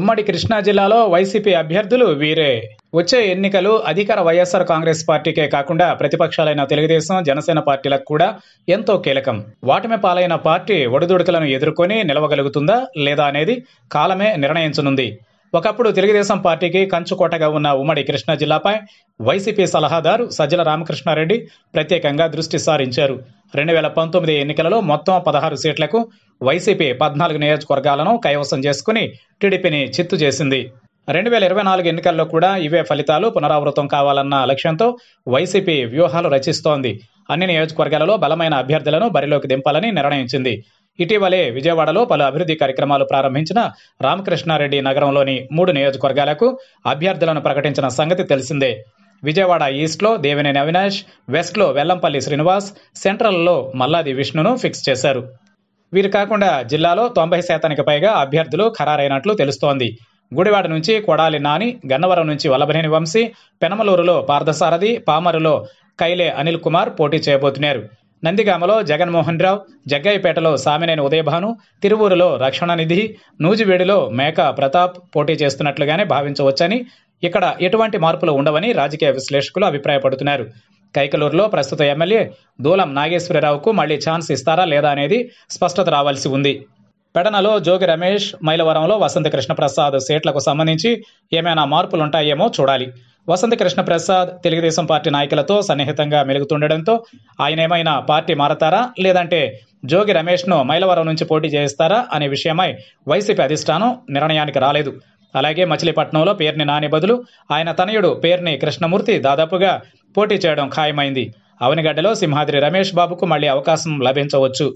ఉమ్మడి కృష్ణా జిల్లాలో వైసీపీ అభ్యర్థులు వీరే వచ్చే ఎన్నికలు అధికార వైఎస్ఆర్ కాంగ్రెస్ పార్టీకే కాకుండా ప్రతిపక్షాలైన తెలుగుదేశం జనసేన పార్టీలకు కూడా ఎంతో కీలకం వాటమి పాలైన పార్టీ ఒడిదుడుకలను ఎదుర్కొని నిలవగలుగుతుందా లేదా అనేది కాలమే నిర్ణయించనుంది ఒకప్పుడు తెలుగుదేశం పార్టీకి కంచుకోటగా ఉన్న ఉమ్మడి కృష్ణా జిల్లాపై వైసీపీ సలహాదారు సజ్జల రామకృష్ణారెడ్డి ప్రత్యేకంగా దృష్టి సారించారు రెండు వేల పంతొమ్మిది ఎన్నికలలో మొత్తం పదహారు సీట్లకు వైసీపీ పద్నాలుగు నియోజకవర్గాలను కైవసం చేసుకుని టీడీపీని చిత్తు చేసింది రెండు వేల ఇరవై నాలుగు ఎన్నికల్లో కూడా ఇవే ఫలితాలు పునరావృతం కావాలన్న లక్ష్యంతో వైసీపీ వ్యూహాలు రచిస్తోంది అన్ని నియోజకవర్గాలలో బలమైన అభ్యర్థులను బరిలోకి దింపాలని నిర్ణయించింది ఇటీవలే విజయవాడలో పలు అభివృద్ధి కార్యక్రమాలు ప్రారంభించిన రామకృష్ణారెడ్డి నగరంలోని మూడు నియోజకవర్గాలకు అభ్యర్థులను ప్రకటించిన సంగతి తెలిసిందే విజయవాడ ఈస్ట్లో దేవినేని అవినాష్ వెస్ట్లో వెల్లంపల్లి శ్రీనివాస్ సెంట్రల్లో మల్లాది విష్ణును ఫిక్స్ చేశారు వీరు కాకుండా జిల్లాలో తొంభై శాతానికి పైగా అభ్యర్థులు ఖరారైనట్లు తెలుస్తోంది గుడివాడ నుంచి కొడాలి నాని గన్నవరం నుంచి వల్లభనేని వంశీ పెనమలూరులో పార్థసారథి పామరులో కైలే అనిల్ కుమార్ పోటీ చేయబోతున్నారు నందిగామలో జగన్మోహన్ రావు జగ్గయ్యపేటలో సామినేని ఉదయభాను తిరువూరులో రక్షణనిధి నూజివేడిలో మేక ప్రతాప్ పోటీ చేస్తున్నట్లుగానే భావించవచ్చని ఇక్కడ ఎటువంటి మార్పులు ఉండవని రాజకీయ విశ్లేషకులు అభిప్రాయపడుతున్నారు కైకలూరులో ప్రస్తుత ఎమ్మెల్యే దూలం నాగేశ్వరరావుకు మళ్లీ ఛాన్స్ ఇస్తారా లేదా అనేది స్పష్టత రావాల్సి ఉంది పెడనలో జోగి రమేష్ మైలవరంలో వసంత కృష్ణప్రసాద్ సీట్లకు సంబంధించి ఏమైనా మార్పులుంటాయేమో చూడాలి వసంత కృష్ణప్రసాద్ తెలుగుదేశం పార్టీ నాయకులతో సన్నిహితంగా మెలుగుతుండడంతో ఆయన ఏమైనా పార్టీ మారతారా లేదంటే జోగి రమేష్ను మైలవరం నుంచి పోటీ చేయిస్తారా అనే విషయమై వైసీపీ అధిష్టానం నిర్ణయానికి రాలేదు అలాగే మచిలీపట్నంలో పేర్ని నాని బదులు ఆయన తనయుడు పేర్ని కృష్ణమూర్తి దాదాపుగా పోటీ చేయడం ఖాయమైంది అవనిగడ్డలో సింహాద్రి రమేష్ బాబుకు మళ్లీ అవకాశం లభించవచ్చు